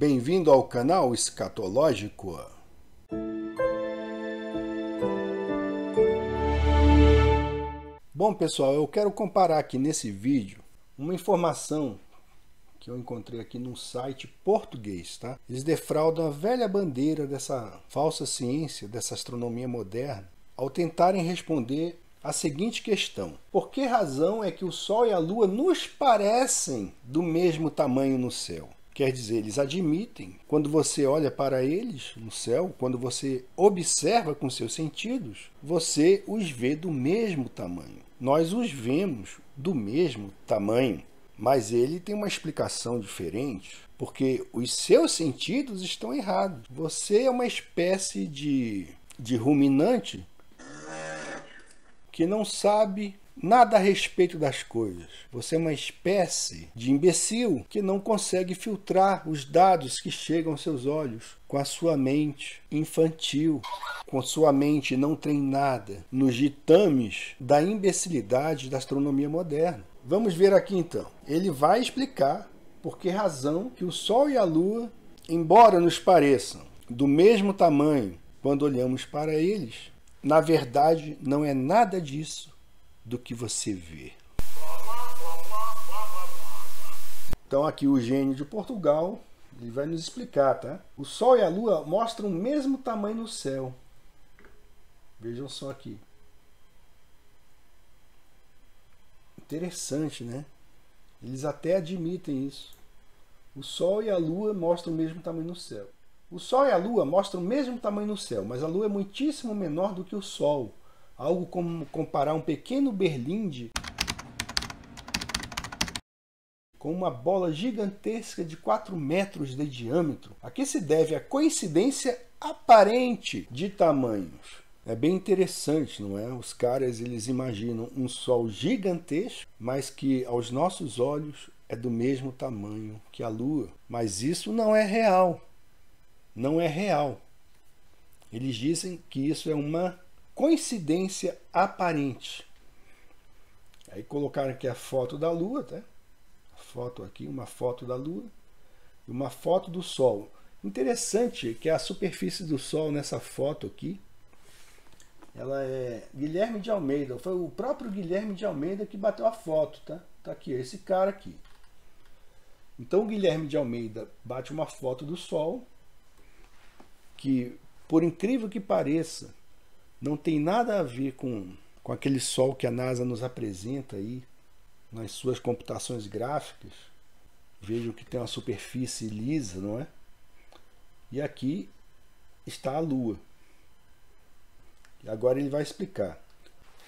Bem-vindo ao canal Escatológico. Bom, pessoal, eu quero comparar aqui nesse vídeo uma informação que eu encontrei aqui num site português, tá? Eles defraudam a velha bandeira dessa falsa ciência, dessa astronomia moderna, ao tentarem responder a seguinte questão: Por que razão é que o Sol e a Lua nos parecem do mesmo tamanho no céu? Quer dizer, eles admitem. Quando você olha para eles no céu, quando você observa com seus sentidos, você os vê do mesmo tamanho. Nós os vemos do mesmo tamanho. Mas ele tem uma explicação diferente, porque os seus sentidos estão errados. Você é uma espécie de, de ruminante que não sabe Nada a respeito das coisas. Você é uma espécie de imbecil que não consegue filtrar os dados que chegam aos seus olhos com a sua mente infantil, com sua mente não treinada nos ditames da imbecilidade da astronomia moderna. Vamos ver aqui então. Ele vai explicar por que razão que o Sol e a Lua, embora nos pareçam do mesmo tamanho quando olhamos para eles, na verdade não é nada disso do que você vê. Então aqui o gênio de Portugal, ele vai nos explicar, tá? O Sol e a Lua mostram o mesmo tamanho no céu. Vejam só aqui. Interessante, né? Eles até admitem isso. O Sol e a Lua mostram o mesmo tamanho no céu. O Sol e a Lua mostram o mesmo tamanho no céu, mas a Lua é muitíssimo menor do que o Sol algo como comparar um pequeno berlinde com uma bola gigantesca de 4 metros de diâmetro, a que se deve a coincidência aparente de tamanhos. É bem interessante, não é? Os caras eles imaginam um sol gigantesco, mas que aos nossos olhos é do mesmo tamanho que a lua, mas isso não é real. Não é real. Eles dizem que isso é uma coincidência aparente. Aí colocaram aqui a foto da Lua, tá? A foto aqui, uma foto da Lua e uma foto do Sol. Interessante que a superfície do Sol nessa foto aqui, ela é Guilherme de Almeida. Foi o próprio Guilherme de Almeida que bateu a foto, tá? Tá aqui, esse cara aqui. Então Guilherme de Almeida bate uma foto do Sol que, por incrível que pareça, não tem nada a ver com, com aquele sol que a NASA nos apresenta aí nas suas computações gráficas. Vejam que tem uma superfície lisa, não é? E aqui está a Lua. E agora ele vai explicar.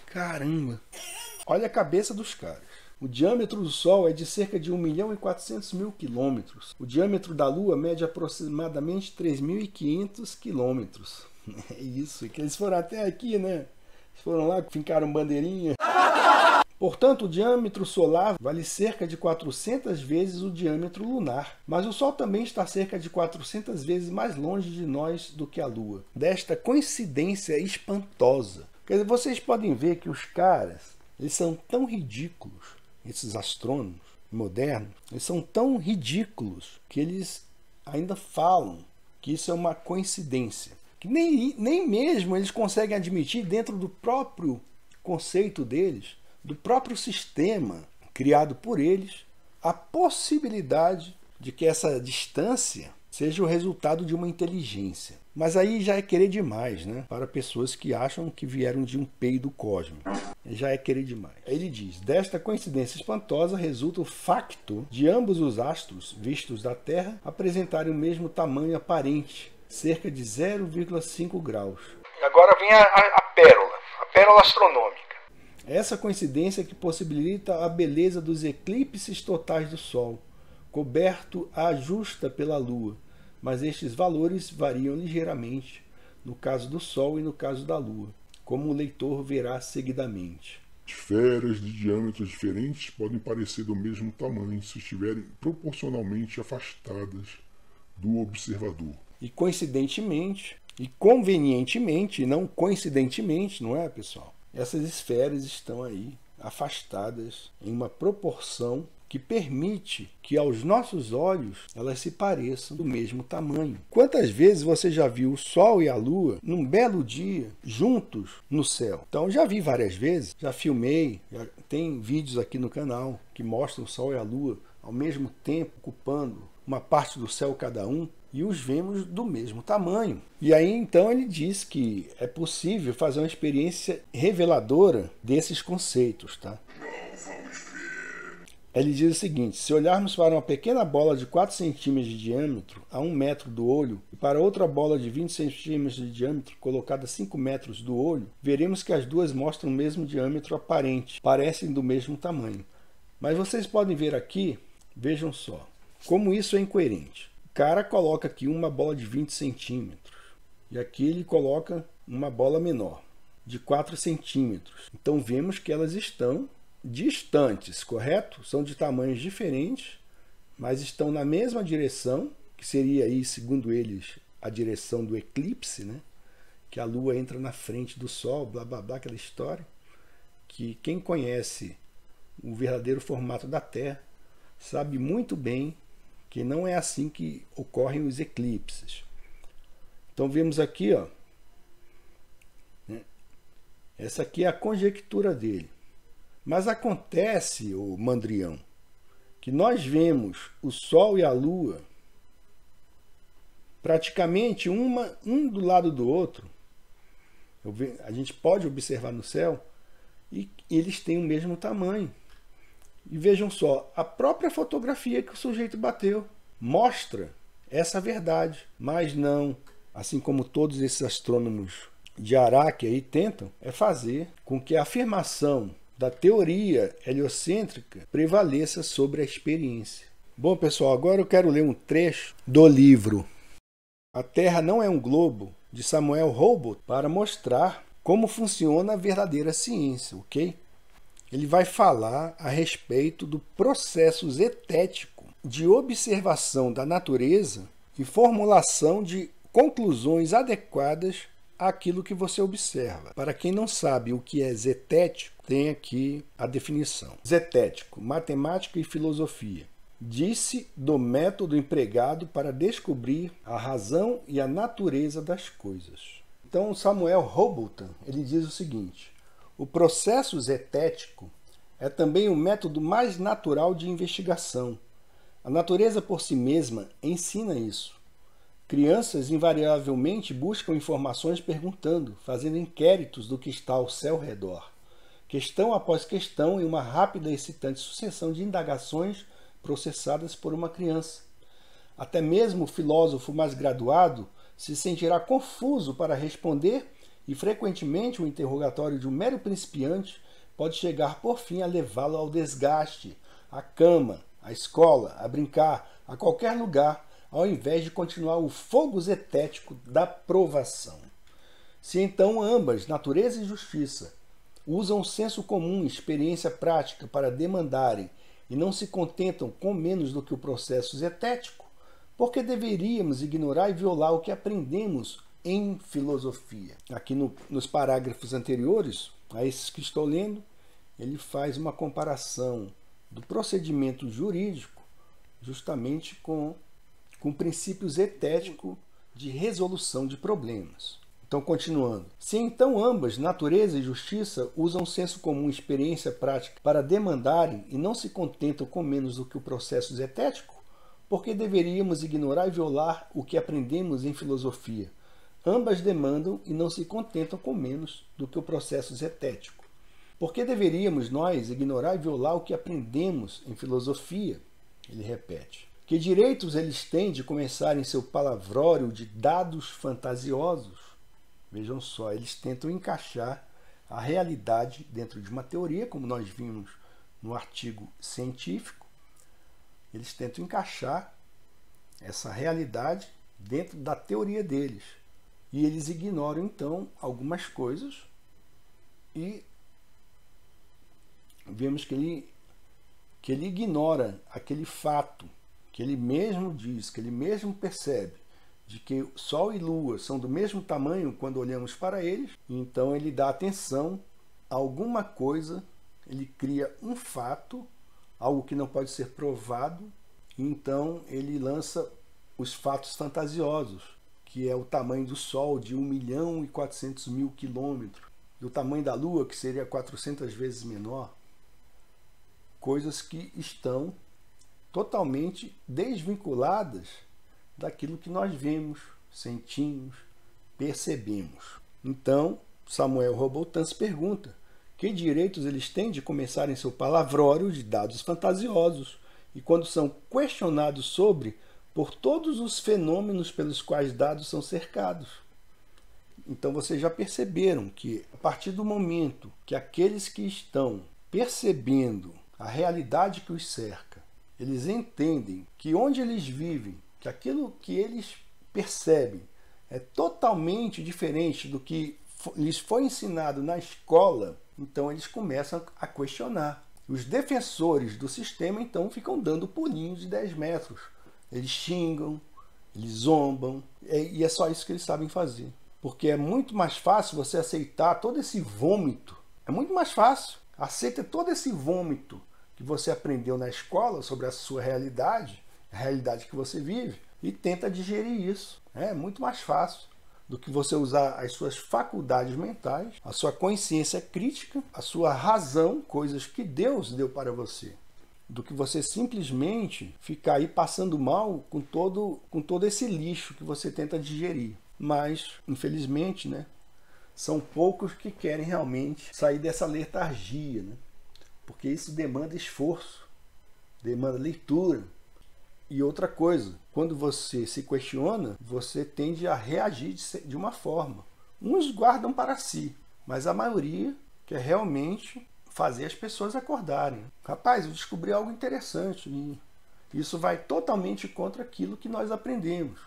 Caramba! Olha a cabeça dos caras. O diâmetro do Sol é de cerca de 1 milhão e 400 mil quilômetros. O diâmetro da Lua mede aproximadamente 3.500 quilômetros. É isso, que eles foram até aqui, né? Eles foram lá, fincaram bandeirinha. Portanto, o diâmetro solar vale cerca de 400 vezes o diâmetro lunar, mas o Sol também está cerca de 400 vezes mais longe de nós do que a Lua. Desta coincidência espantosa. Quer dizer, vocês podem ver que os caras, eles são tão ridículos, esses astrônomos modernos, eles são tão ridículos que eles ainda falam que isso é uma coincidência que nem, nem mesmo eles conseguem admitir dentro do próprio conceito deles, do próprio sistema criado por eles, a possibilidade de que essa distância seja o resultado de uma inteligência. Mas aí já é querer demais, né? Para pessoas que acham que vieram de um peido cósmico. Já é querer demais. Ele diz: desta coincidência espantosa resulta o facto de ambos os astros, vistos da Terra, apresentarem o mesmo tamanho aparente cerca de 0,5 graus. Agora vem a, a, pérola, a pérola astronômica. Essa coincidência que possibilita a beleza dos eclipses totais do Sol, coberto à justa pela Lua, mas estes valores variam ligeiramente no caso do Sol e no caso da Lua, como o leitor verá seguidamente. Esferas de diâmetros diferentes podem parecer do mesmo tamanho se estiverem proporcionalmente afastadas do observador. E coincidentemente, e convenientemente, e não coincidentemente, não é, pessoal? Essas esferas estão aí afastadas em uma proporção que permite que aos nossos olhos elas se pareçam do mesmo tamanho. Quantas vezes você já viu o Sol e a Lua num belo dia juntos no céu? Então já vi várias vezes, já filmei, já tem vídeos aqui no canal que mostram o Sol e a Lua ao mesmo tempo ocupando uma parte do céu cada um e os vemos do mesmo tamanho. E aí então ele diz que é possível fazer uma experiência reveladora desses conceitos, tá? Ele diz o seguinte: se olharmos para uma pequena bola de 4 centímetros de diâmetro a 1 metro do olho e para outra bola de 20 centímetros de diâmetro colocada a 5 metros do olho, veremos que as duas mostram o mesmo diâmetro aparente, parecem do mesmo tamanho. Mas vocês podem ver aqui, vejam só, como isso é incoerente cara coloca aqui uma bola de 20 centímetros e aqui ele coloca uma bola menor de 4 centímetros. Então vemos que elas estão distantes, correto? São de tamanhos diferentes, mas estão na mesma direção, que seria aí, segundo eles, a direção do eclipse, né? Que a Lua entra na frente do Sol, blá blá blá, aquela história. Que quem conhece o verdadeiro formato da Terra sabe muito bem porque não é assim que ocorrem os eclipses. Então vemos aqui, ó, né? essa aqui é a conjectura dele. Mas acontece, o mandrião, que nós vemos o Sol e a Lua praticamente uma, um do lado do outro. Ve, a gente pode observar no céu e eles têm o mesmo tamanho. E vejam só, a própria fotografia que o sujeito bateu mostra essa verdade, mas não, assim como todos esses astrônomos de Araque aí tentam, é fazer com que a afirmação da teoria heliocêntrica prevaleça sobre a experiência. Bom, pessoal, agora eu quero ler um trecho do livro A Terra Não é um Globo, de Samuel Hobart, para mostrar como funciona a verdadeira ciência, ok? ele vai falar a respeito do processo zetético de observação da natureza e formulação de conclusões adequadas àquilo que você observa. Para quem não sabe o que é zetético, tem aqui a definição. Zetético, matemática e filosofia. Disse do método empregado para descobrir a razão e a natureza das coisas. Então Samuel Hoboton, ele diz o seguinte: o processo zetético é também o método mais natural de investigação. A natureza por si mesma ensina isso. Crianças invariavelmente buscam informações perguntando, fazendo inquéritos do que está ao seu redor. Questão após questão, em uma rápida e excitante sucessão de indagações processadas por uma criança. Até mesmo o filósofo mais graduado se sentirá confuso para responder e frequentemente o interrogatório de um mero principiante pode chegar por fim a levá-lo ao desgaste, à cama, à escola, a brincar, a qualquer lugar, ao invés de continuar o fogo zetético da provação. Se então ambas, natureza e justiça, usam o senso comum e experiência prática para demandarem e não se contentam com menos do que o processo zetético, por que deveríamos ignorar e violar o que aprendemos em filosofia. Aqui no, nos parágrafos anteriores, a esses que estou lendo, ele faz uma comparação do procedimento jurídico justamente com, com princípios etéticos de resolução de problemas. Então, continuando. Se então ambas, natureza e justiça, usam senso comum e experiência prática para demandarem e não se contentam com menos do que o processo zetético, por que deveríamos ignorar e violar o que aprendemos em filosofia, Ambas demandam e não se contentam com menos do que o processo zetético. Por que deveríamos nós ignorar e violar o que aprendemos em filosofia? Ele repete. Que direitos eles têm de começar em seu palavrório de dados fantasiosos? Vejam só, eles tentam encaixar a realidade dentro de uma teoria, como nós vimos no artigo científico. Eles tentam encaixar essa realidade dentro da teoria deles. E eles ignoram então algumas coisas e vemos que ele, que ele ignora aquele fato que ele mesmo diz, que ele mesmo percebe, de que Sol e Lua são do mesmo tamanho quando olhamos para eles, então ele dá atenção a alguma coisa, ele cria um fato, algo que não pode ser provado, então ele lança os fatos fantasiosos, que é o tamanho do Sol de 1 milhão e 400 mil quilômetros, e o tamanho da Lua, que seria 400 vezes menor, coisas que estão totalmente desvinculadas daquilo que nós vemos, sentimos, percebemos. Então, Samuel Robotan se pergunta: que direitos eles têm de começarem seu palavrório de dados fantasiosos e quando são questionados sobre por todos os fenômenos pelos quais dados são cercados. Então vocês já perceberam que a partir do momento que aqueles que estão percebendo a realidade que os cerca, eles entendem que onde eles vivem, que aquilo que eles percebem é totalmente diferente do que lhes foi ensinado na escola, então eles começam a questionar. Os defensores do sistema então ficam dando pulinhos de 10 metros, eles xingam, eles zombam, é, e é só isso que eles sabem fazer. Porque é muito mais fácil você aceitar todo esse vômito. É muito mais fácil. Aceita todo esse vômito que você aprendeu na escola sobre a sua realidade, a realidade que você vive, e tenta digerir isso. É muito mais fácil do que você usar as suas faculdades mentais, a sua consciência crítica, a sua razão, coisas que Deus deu para você do que você simplesmente ficar aí passando mal com todo, com todo esse lixo que você tenta digerir. Mas, infelizmente, né, são poucos que querem realmente sair dessa letargia, né? porque isso demanda esforço, demanda leitura. E outra coisa, quando você se questiona, você tende a reagir de uma forma. Uns guardam para si, mas a maioria quer realmente fazer as pessoas acordarem. Rapaz, eu descobri algo interessante. E isso vai totalmente contra aquilo que nós aprendemos.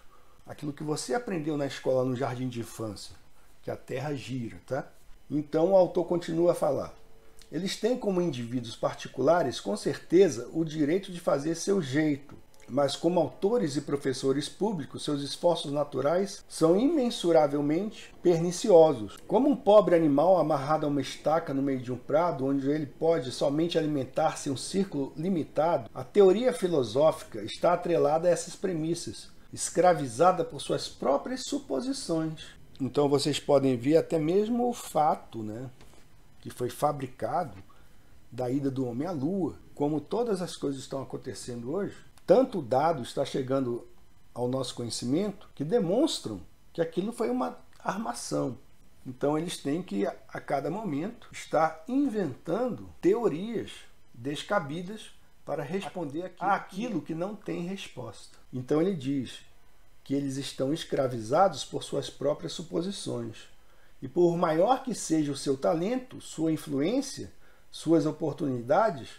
Aquilo que você aprendeu na escola no jardim de infância, que a Terra gira, tá? Então o autor continua a falar. Eles têm como indivíduos particulares, com certeza, o direito de fazer seu jeito, mas como autores e professores públicos, seus esforços naturais são imensuravelmente perniciosos. Como um pobre animal amarrado a uma estaca no meio de um prado, onde ele pode somente alimentar-se em um círculo limitado, a teoria filosófica está atrelada a essas premissas, escravizada por suas próprias suposições. Então vocês podem ver até mesmo o fato, né, que foi fabricado da ida do homem à lua, como todas as coisas estão acontecendo hoje, tanto dado está chegando ao nosso conhecimento que demonstram que aquilo foi uma armação. Então eles têm que, a cada momento, estar inventando teorias descabidas para responder aquilo que não tem resposta. Então ele diz que eles estão escravizados por suas próprias suposições. E por maior que seja o seu talento, sua influência, suas oportunidades,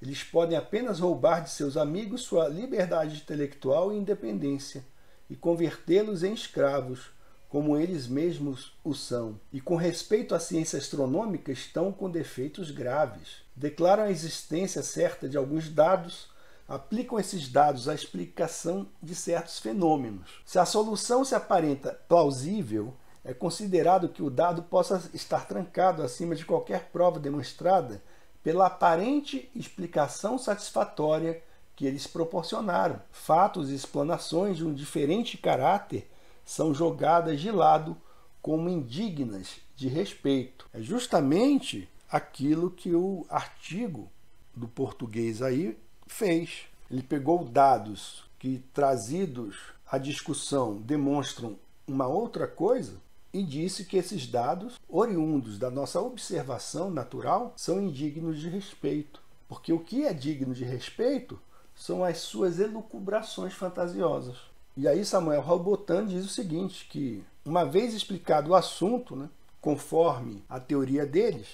eles podem apenas roubar de seus amigos sua liberdade intelectual e independência e convertê-los em escravos, como eles mesmos o são. E com respeito à ciência astronômica, estão com defeitos graves. Declaram a existência certa de alguns dados, aplicam esses dados à explicação de certos fenômenos. Se a solução se aparenta plausível, é considerado que o dado possa estar trancado acima de qualquer prova demonstrada pela aparente explicação satisfatória que eles proporcionaram. Fatos e explanações de um diferente caráter são jogadas de lado como indignas de respeito. É justamente aquilo que o artigo do português aí fez. Ele pegou dados que trazidos à discussão demonstram uma outra coisa e disse que esses dados, oriundos da nossa observação natural, são indignos de respeito. Porque o que é digno de respeito são as suas elucubrações fantasiosas. E aí Samuel Halbotan diz o seguinte, que uma vez explicado o assunto, né, conforme a teoria deles,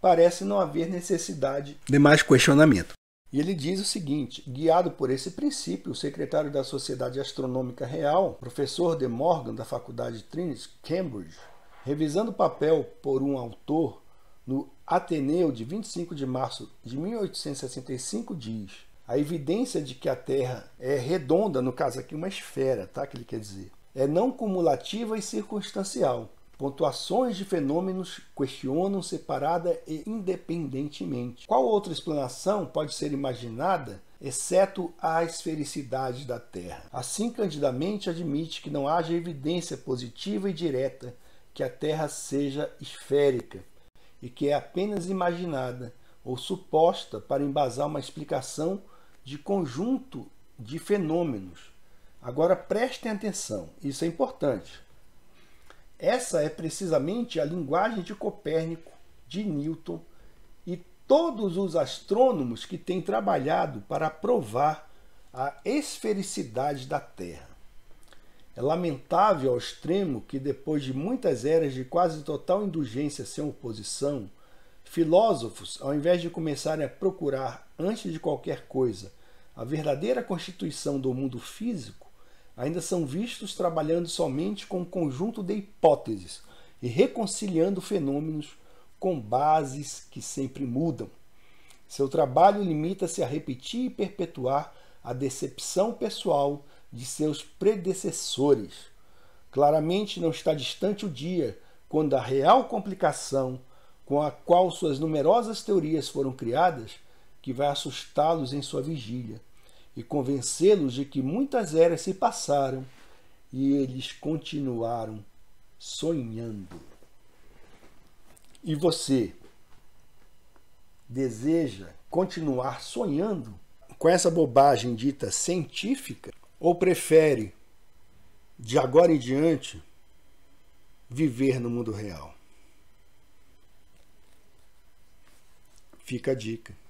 parece não haver necessidade de mais questionamento. E ele diz o seguinte: guiado por esse princípio, o secretário da Sociedade Astronômica Real, professor de Morgan da Faculdade de Trinity, Cambridge, revisando o papel por um autor no Ateneu de 25 de março de 1865, diz: a evidência de que a Terra é redonda, no caso aqui uma esfera, tá? Que ele quer dizer, é não cumulativa e circunstancial Pontuações de fenômenos questionam separada e independentemente. Qual outra explanação pode ser imaginada exceto a esfericidade da Terra? Assim, candidamente admite que não haja evidência positiva e direta que a Terra seja esférica e que é apenas imaginada ou suposta para embasar uma explicação de conjunto de fenômenos. Agora prestem atenção, isso é importante. Essa é precisamente a linguagem de Copérnico, de Newton e todos os astrônomos que têm trabalhado para provar a esfericidade da Terra. É lamentável ao extremo que, depois de muitas eras de quase total indulgência sem oposição, filósofos, ao invés de começarem a procurar, antes de qualquer coisa, a verdadeira constituição do mundo físico, ainda são vistos trabalhando somente com um conjunto de hipóteses e reconciliando fenômenos com bases que sempre mudam. Seu trabalho limita-se a repetir e perpetuar a decepção pessoal de seus predecessores. Claramente não está distante o dia quando a real complicação com a qual suas numerosas teorias foram criadas, que vai assustá-los em sua vigília, e convencê-los de que muitas eras se passaram e eles continuaram sonhando. E você deseja continuar sonhando com essa bobagem dita científica ou prefere, de agora em diante, viver no mundo real? Fica a dica.